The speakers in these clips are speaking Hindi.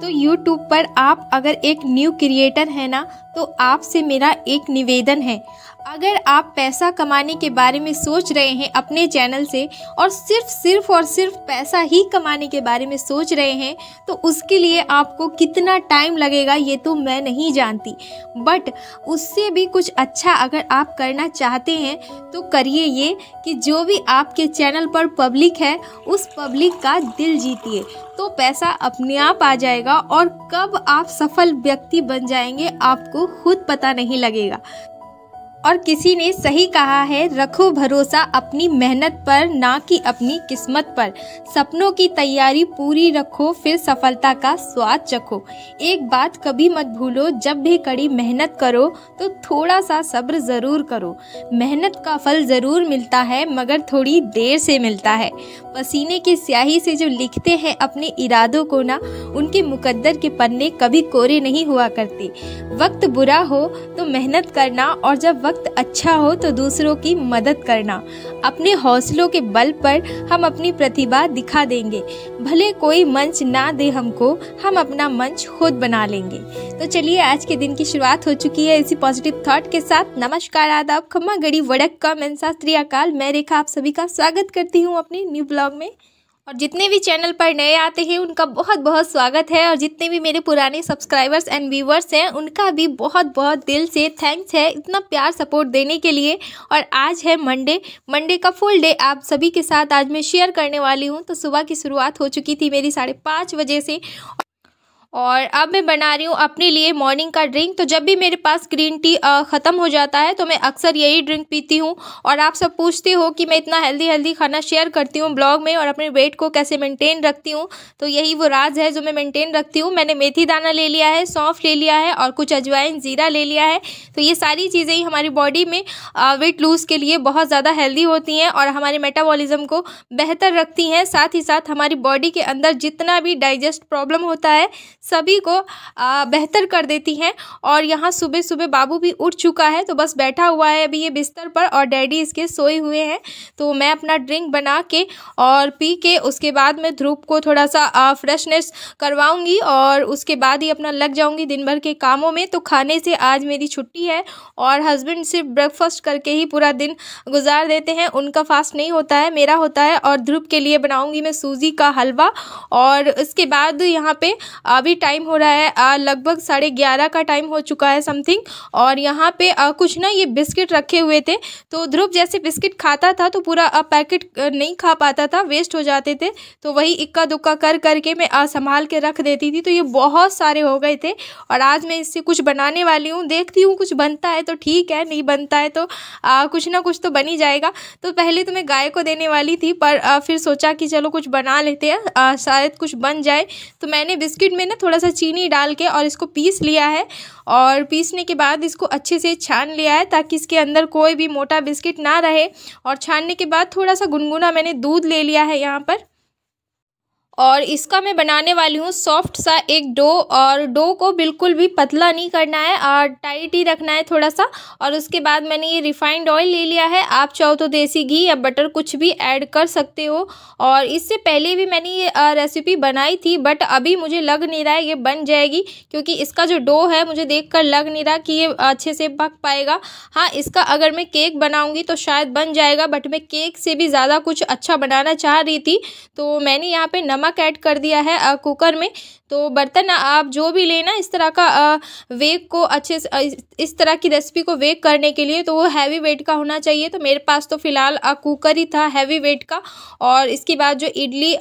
तो YouTube पर आप अगर एक न्यू क्रिएटर हैं ना तो आपसे मेरा एक निवेदन है अगर आप पैसा कमाने के बारे में सोच रहे हैं अपने चैनल से और सिर्फ सिर्फ और सिर्फ पैसा ही कमाने के बारे में सोच रहे हैं तो उसके लिए आपको कितना टाइम लगेगा ये तो मैं नहीं जानती बट उससे भी कुछ अच्छा अगर आप करना चाहते हैं तो करिए ये कि जो भी आपके चैनल पर पब्लिक है उस पब्लिक का दिल जीतिए तो पैसा अपने आप आ जाएगा और कब आप सफल व्यक्ति बन जाएंगे आपको खुद पता नहीं लगेगा और किसी ने सही कहा है रखो भरोसा अपनी मेहनत पर ना कि अपनी किस्मत पर सपनों की तैयारी पूरी रखो फिर सफलता का स्वाद चखो एक बात कभी मत भूलो जब भी कड़ी मेहनत करो तो थोड़ा सा सब्र ज़रूर करो मेहनत का फल ज़रूर मिलता है मगर थोड़ी देर से मिलता है पसीने की स्याही से जो लिखते हैं अपने इरादों को ना उनके मुकद्दर के पन्ने कभी कोरे नहीं हुआ करते वक्त बुरा हो तो मेहनत करना और जब वक्त अच्छा हो तो दूसरों की मदद करना अपने हौसलों के बल पर हम अपनी प्रतिभा दिखा देंगे भले कोई मंच ना दे हमको हम अपना मंच खुद बना लेंगे तो चलिए आज के दिन की शुरुआत हो चुकी है इसी पॉजिटिव थॉट के साथ नमस्कार आदाब खम्मा गड़ी वड़क का मैं शास्त्रीय काल मैं रेखा आप सभी का स्वागत करती हूँ अपने न्यू ब्लॉग में और जितने भी चैनल पर नए आते हैं उनका बहुत बहुत स्वागत है और जितने भी मेरे पुराने सब्सक्राइबर्स एंड व्यूवर्स हैं उनका भी बहुत बहुत दिल से थैंक्स है इतना प्यार सपोर्ट देने के लिए और आज है मंडे मंडे का फुल डे आप सभी के साथ आज मैं शेयर करने वाली हूँ तो सुबह की शुरुआत हो चुकी थी मेरी साढ़े पाँच बजे से और अब मैं बना रही हूँ अपने लिए मॉर्निंग का ड्रिंक तो जब भी मेरे पास ग्रीन टी ख़त्म हो जाता है तो मैं अक्सर यही ड्रिंक पीती हूँ और आप सब पूछते हो कि मैं इतना हेल्दी हेल्दी खाना शेयर करती हूँ ब्लॉग में और अपने वेट को कैसे मेंटेन रखती हूँ तो यही वो राज है जो मैं मेंटेन रखती हूँ मैंने मेथी दाना ले लिया है सौंफ ले लिया है और कुछ अजवाइन ज़ीरा ले लिया है तो ये सारी चीज़ें ही हमारी बॉडी में वेट लूज़ के लिए बहुत ज़्यादा हेल्दी होती हैं और हमारे मेटाबॉलिज़म को बेहतर रखती हैं साथ ही साथ हमारी बॉडी के अंदर जितना भी डाइजेस्ट प्रॉब्लम होता है सभी को बेहतर कर देती हैं और यहाँ सुबह सुबह बाबू भी उठ चुका है तो बस बैठा हुआ है अभी ये बिस्तर पर और डैडी इसके सोए हुए हैं तो मैं अपना ड्रिंक बना के और पी के उसके बाद मैं ध्रुव को थोड़ा सा फ्रेशनेस करवाऊँगी और उसके बाद ही अपना लग जाऊँगी दिन भर के कामों में तो खाने से आज मेरी छुट्टी है और हस्बैंड सिर्फ ब्रेकफास्ट करके ही पूरा दिन गुजार देते हैं उनका फास्ट नहीं होता है मेरा होता है और ध्रुव के लिए बनाऊँगी मैं सूजी का हलवा और इसके बाद यहाँ पर अभी टाइम हो रहा है लगभग साढ़े ग्यारह का टाइम हो चुका है समथिंग और यहाँ पे कुछ ना ये बिस्किट रखे हुए थे तो ध्रुव जैसे बिस्किट खाता था तो पूरा पैकेट नहीं खा पाता था वेस्ट हो जाते थे तो वही इक्का दुक्का कर करके मैं संभाल के रख देती थी तो ये बहुत सारे हो गए थे और आज मैं इससे कुछ बनाने वाली हूँ देखती हूँ कुछ बनता है तो ठीक है नहीं बनता है तो आ, कुछ ना कुछ तो बन ही जाएगा तो पहले तो मैं गाय को देने वाली थी पर आ, फिर सोचा कि चलो कुछ बना लेते हैं शायद कुछ बन जाए तो मैंने बिस्किट में ना थोड़ा सा चीनी डाल के और इसको पीस लिया है और पीसने के बाद इसको अच्छे से छान लिया है ताकि इसके अंदर कोई भी मोटा बिस्किट ना रहे और छानने के बाद थोड़ा सा गुनगुना मैंने दूध ले लिया है यहाँ पर और इसका मैं बनाने वाली हूँ सॉफ्ट सा एक डो और डो को बिल्कुल भी पतला नहीं करना है और टाइट ही रखना है थोड़ा सा और उसके बाद मैंने ये रिफाइंड ऑयल ले लिया है आप चाहो तो देसी घी या बटर कुछ भी ऐड कर सकते हो और इससे पहले भी मैंने ये रेसिपी बनाई थी बट अभी मुझे लग नहीं रहा है ये बन जाएगी क्योंकि इसका जो डो है मुझे देख कर लग नहीं रहा कि ये अच्छे से पक पाएगा हाँ इसका अगर मैं केक बनाऊँगी तो शायद बन जाएगा बट मैं केक से भी ज़्यादा कुछ अच्छा बनाना चाह रही थी तो मैंने यहाँ पर नमक नमक ऐड कर दिया है कुकर में तो बर्तन आप जो भी लेना इस तरह का वेक को अच्छे से इस तरह की रेसिपी को वेक करने के लिए तो वो हैवी वेट का होना चाहिए तो मेरे पास तो फ़िलहाल कुकर ही था हैवी वेट का और इसके बाद जो इडली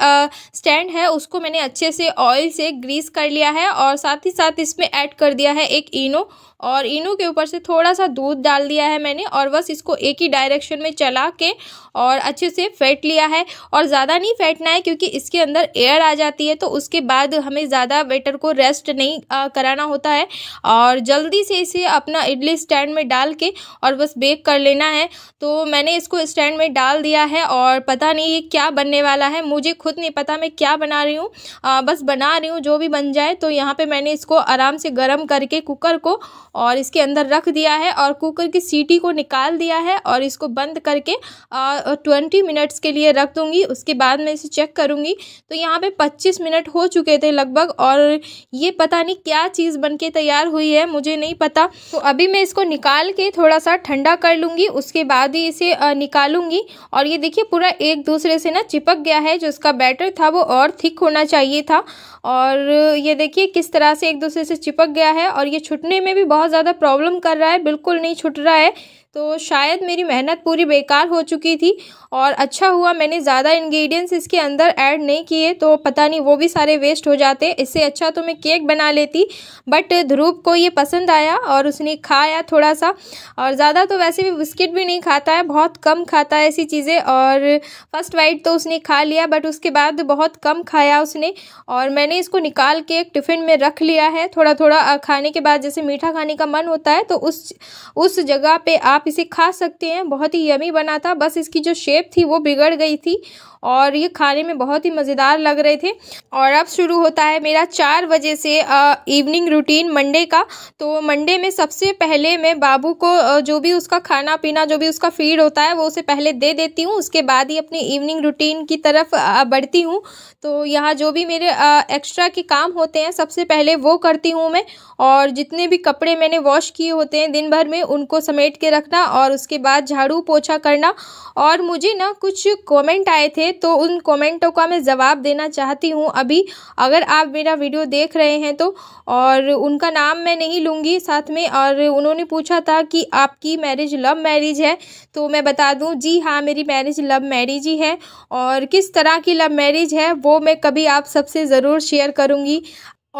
स्टैंड है उसको मैंने अच्छे से ऑयल से ग्रीस कर लिया है और साथ ही साथ इसमें ऐड कर दिया है एक इनो और इनो के ऊपर से थोड़ा सा दूध डाल दिया है मैंने और बस इसको एक ही डायरेक्शन में चला के और अच्छे से फेंट लिया है और ज़्यादा नहीं फेंटना है क्योंकि इसके अंदर एयर आ जाती है तो उसके बाद हमें ज़्यादा वेटर को रेस्ट नहीं आ, कराना होता है और जल्दी से इसे अपना इडली स्टैंड में डाल के और बस बेक कर लेना है तो मैंने इसको स्टैंड में डाल दिया है और पता नहीं ये क्या बनने वाला है मुझे खुद नहीं पता मैं क्या बना रही हूँ बस बना रही हूँ जो भी बन जाए तो यहाँ पर मैंने इसको आराम से गर्म करके कुकर को और इसके अंदर रख दिया है और कुकर की सीटी को निकाल दिया है और इसको बंद करके ट्वेंटी मिनट्स के लिए रख दूँगी उसके बाद मैं इसे चेक करूँगी तो यहाँ पे 25 मिनट हो चुके थे लगभग लगभग और ये पता नहीं क्या चीज़ बन के तैयार हुई है मुझे नहीं पता तो अभी मैं इसको निकाल के थोड़ा सा ठंडा कर लूँगी उसके बाद ही इसे निकालूंगी और ये देखिए पूरा एक दूसरे से ना चिपक गया है जो इसका बैटर था वो और थिक होना चाहिए था और ये देखिए किस तरह से एक दूसरे से चिपक गया है और ये छुटने में भी बहुत ज़्यादा प्रॉब्लम कर रहा है बिल्कुल नहीं छुट रहा है तो शायद मेरी मेहनत पूरी बेकार हो चुकी थी और अच्छा हुआ मैंने ज़्यादा इंग्रेडिएंट्स इसके अंदर ऐड नहीं किए तो पता नहीं वो भी सारे वेस्ट हो जाते इससे अच्छा तो मैं केक बना लेती बट ध्रुव को ये पसंद आया और उसने खाया थोड़ा सा और ज़्यादा तो वैसे भी बिस्किट भी नहीं खाता है बहुत कम खाता है ऐसी चीज़ें और फर्स्ट वाइट तो उसने खा लिया बट उसके बाद बहुत कम खाया उसने और मैंने इसको निकाल के एक टिफ़िन में रख लिया है थोड़ा थोड़ा खाने के बाद जैसे मीठा खाने का मन होता है तो उस उस जगह पर आप आप इसे खा सकते हैं बहुत ही यमी बना था बस इसकी जो शेप थी वो बिगड़ गई थी और ये खाने में बहुत ही मज़ेदार लग रहे थे और अब शुरू होता है मेरा चार बजे से इवनिंग रूटीन मंडे का तो मंडे में सबसे पहले मैं बाबू को जो भी उसका खाना पीना जो भी उसका फीड होता है वो उसे पहले दे देती हूँ उसके बाद ही अपनी इवनिंग रूटीन की तरफ बढ़ती हूँ तो यहाँ जो भी मेरे एक्स्ट्रा के काम होते हैं सबसे पहले वो करती हूँ मैं और जितने भी कपड़े मैंने वॉश किए होते हैं दिन भर में उनको समेट के रखना रखना और उसके बाद झाड़ू पोछा करना और मुझे ना कुछ कमेंट आए थे तो उन कमेंटों का मैं जवाब देना चाहती हूँ अभी अगर आप मेरा वीडियो देख रहे हैं तो और उनका नाम मैं नहीं लूँगी साथ में और उन्होंने पूछा था कि आपकी मैरिज लव मैरिज है तो मैं बता दूँ जी हाँ मेरी मैरिज लव मैरिज ही है और किस तरह की लव मैरिज है वो मैं कभी आप सबसे ज़रूर शेयर करूँगी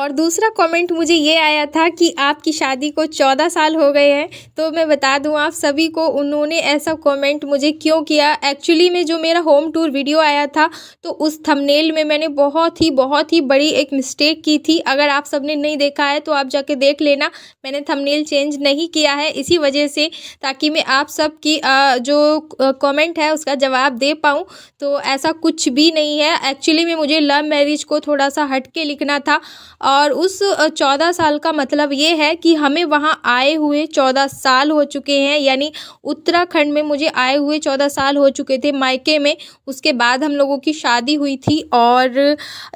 और दूसरा कमेंट मुझे ये आया था कि आपकी शादी को चौदह साल हो गए हैं तो मैं बता दूं आप सभी को उन्होंने ऐसा कमेंट मुझे क्यों किया एक्चुअली में जो मेरा होम टूर वीडियो आया था तो उस थंबनेल में मैंने बहुत ही बहुत ही बड़ी एक मिस्टेक की थी अगर आप सबने नहीं देखा है तो आप जाके देख लेना मैंने थमनेल चेंज नहीं किया है इसी वजह से ताकि मैं आप सब की जो कॉमेंट है उसका जवाब दे पाऊँ तो ऐसा कुछ भी नहीं है एक्चुअली में मुझे लव मैरिज को थोड़ा सा हट के लिखना था और उस चौदह साल का मतलब ये है कि हमें वहाँ आए हुए चौदह साल हो चुके हैं यानी उत्तराखंड में मुझे आए हुए चौदह साल हो चुके थे मायके में उसके बाद हम लोगों की शादी हुई थी और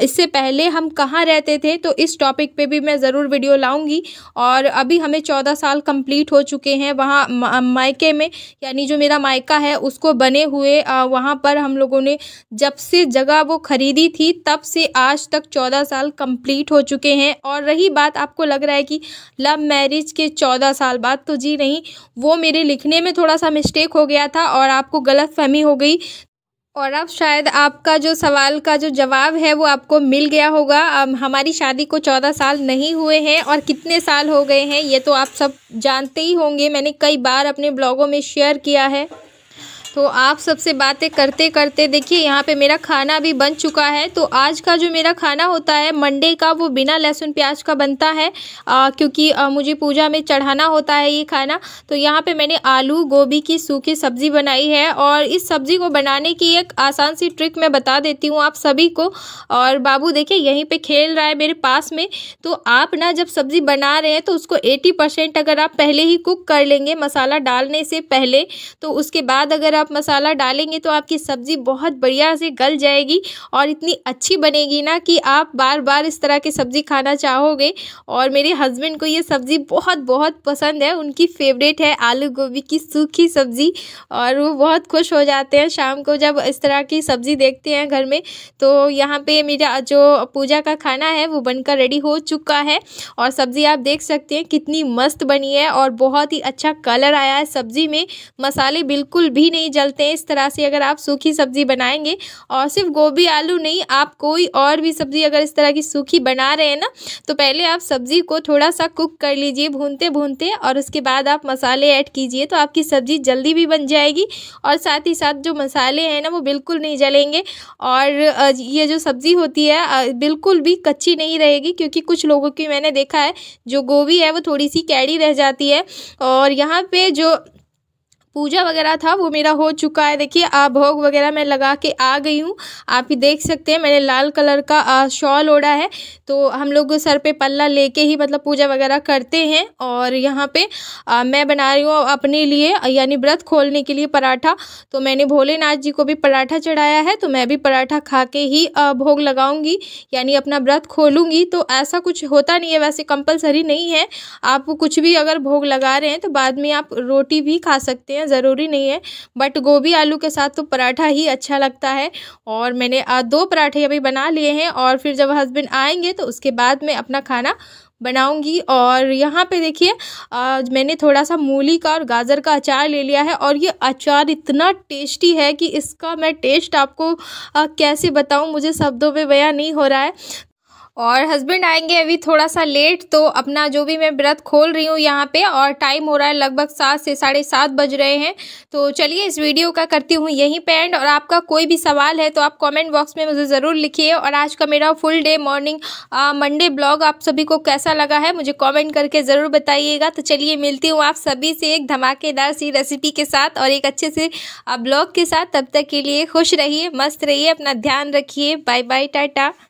इससे पहले हम कहाँ रहते थे तो इस टॉपिक पे भी मैं ज़रूर वीडियो लाऊंगी और अभी हमें चौदह साल कंप्लीट हो चुके हैं वहाँ मायके में यानी जो मेरा मायका है उसको बने हुए वहाँ पर हम लोगों ने जब से जगह वो ख़रीदी थी तब से आज तक चौदह साल कम्प्लीट हो चुके चुके हैं और रही बात आपको लग रहा है कि लव मैरिज के चौदह साल बाद तो जी नहीं वो मेरे लिखने में थोड़ा सा मिस्टेक हो गया था और आपको गलत फहमी हो गई और अब शायद आपका जो सवाल का जो जवाब है वो आपको मिल गया होगा अब हमारी शादी को चौदह साल नहीं हुए हैं और कितने साल हो गए हैं ये तो आप सब जानते ही होंगे मैंने कई बार अपने ब्लॉगों में शेयर किया है तो आप सबसे बातें करते करते देखिए यहाँ पे मेरा खाना भी बन चुका है तो आज का जो मेरा खाना होता है मंडे का वो बिना लहसुन प्याज का बनता है आ, क्योंकि आ, मुझे पूजा में चढ़ाना होता है ये खाना तो यहाँ पे मैंने आलू गोभी की सूखी सब्ज़ी बनाई है और इस सब्ज़ी को बनाने की एक आसान सी ट्रिक मैं बता देती हूँ आप सभी को और बाबू देखिए यहीं पर खेल रहा है मेरे पास में तो आप ना जब सब्ज़ी बना रहे हैं तो उसको एटी अगर आप पहले ही कुक कर लेंगे मसाला डालने से पहले तो उसके बाद अगर आप आप मसाला डालेंगे तो आपकी सब्ज़ी बहुत बढ़िया से गल जाएगी और इतनी अच्छी बनेगी ना कि आप बार बार इस तरह की सब्ज़ी खाना चाहोगे और मेरे हस्बैंड को ये सब्ज़ी बहुत बहुत पसंद है उनकी फेवरेट है आलू गोभी की सूखी सब्ज़ी और वो बहुत खुश हो जाते हैं शाम को जब इस तरह की सब्ज़ी देखते हैं घर में तो यहाँ पर मेरा जो पूजा का खाना है वो बनकर रेडी हो चुका है और सब्ज़ी आप देख सकते हैं कितनी मस्त बनी है और बहुत ही अच्छा कलर आया है सब्ज़ी में मसाले बिल्कुल भी नहीं नहीं जलते हैं इस तरह से अगर आप सूखी सब्ज़ी बनाएंगे और सिर्फ गोभी आलू नहीं आप कोई और भी सब्ज़ी अगर इस तरह की सूखी बना रहे हैं ना तो पहले आप सब्ज़ी को थोड़ा सा कुक कर लीजिए भूनते भूनते और उसके बाद आप मसाले ऐड कीजिए तो आपकी सब्ज़ी जल्दी भी बन जाएगी और साथ ही साथ जो मसाले हैं ना वो बिल्कुल नहीं जलेंगे और ये जो सब्ज़ी होती है बिल्कुल भी कच्ची नहीं रहेगी क्योंकि कुछ लोगों की मैंने देखा है जो गोभी है वो थोड़ी सी कैड़ी रह जाती है और यहाँ पे जो पूजा वगैरह था वो मेरा हो चुका है देखिए आप भोग वगैरह मैं लगा के आ गई हूँ आप ही देख सकते हैं मैंने लाल कलर का शॉल ओढ़ा है तो हम लोग सर पे पल्ला लेके ही मतलब पूजा वगैरह करते हैं और यहाँ पे आ, मैं बना रही हूँ अपने लिए यानी व्रत खोलने के लिए पराठा तो मैंने भोलेनाथ जी को भी पराठा चढ़ाया है तो मैं भी पराठा खा के ही भोग लगाऊंगी यानी अपना व्रत खोलूँगी तो ऐसा कुछ होता नहीं है वैसे कंपलसरी नहीं है आप कुछ भी अगर भोग लगा रहे हैं तो बाद में आप रोटी भी खा सकते हैं हैं ज़रूरी नहीं है बट गोभी आलू के साथ तो पराठा ही अच्छा लगता है और मैंने दो पराठे अभी बना लिए हैं और फिर जब हस्बैंड आएंगे तो उसके बाद मैं अपना खाना बनाऊंगी और यहाँ पे देखिए मैंने थोड़ा सा मूली का और गाजर का अचार ले लिया है और ये अचार इतना टेस्टी है कि इसका मैं टेस्ट आपको आ, कैसे बताऊँ मुझे शब्दों में बयां नहीं हो रहा है और हस्बैंड आएंगे अभी थोड़ा सा लेट तो अपना जो भी मैं व्रत खोल रही हूँ यहाँ पे और टाइम हो रहा है लगभग सात से साढ़े सात बज रहे हैं तो चलिए इस वीडियो का करती हूँ यहीं पे एंड और आपका कोई भी सवाल है तो आप कमेंट बॉक्स में मुझे ज़रूर लिखिए और आज का मेरा full day morning Monday blog आप सभी को कैसा लगा है मुझे कॉमेंट करके ज़रूर बताइएगा तो चलिए मिलती हूँ आप सभी से एक धमाकेदार सी रेसिपी के साथ और एक अच्छे से ब्लॉग के साथ तब तक के लिए खुश रहिए मस्त रहिए अपना ध्यान रखिए बाय बाय टाटा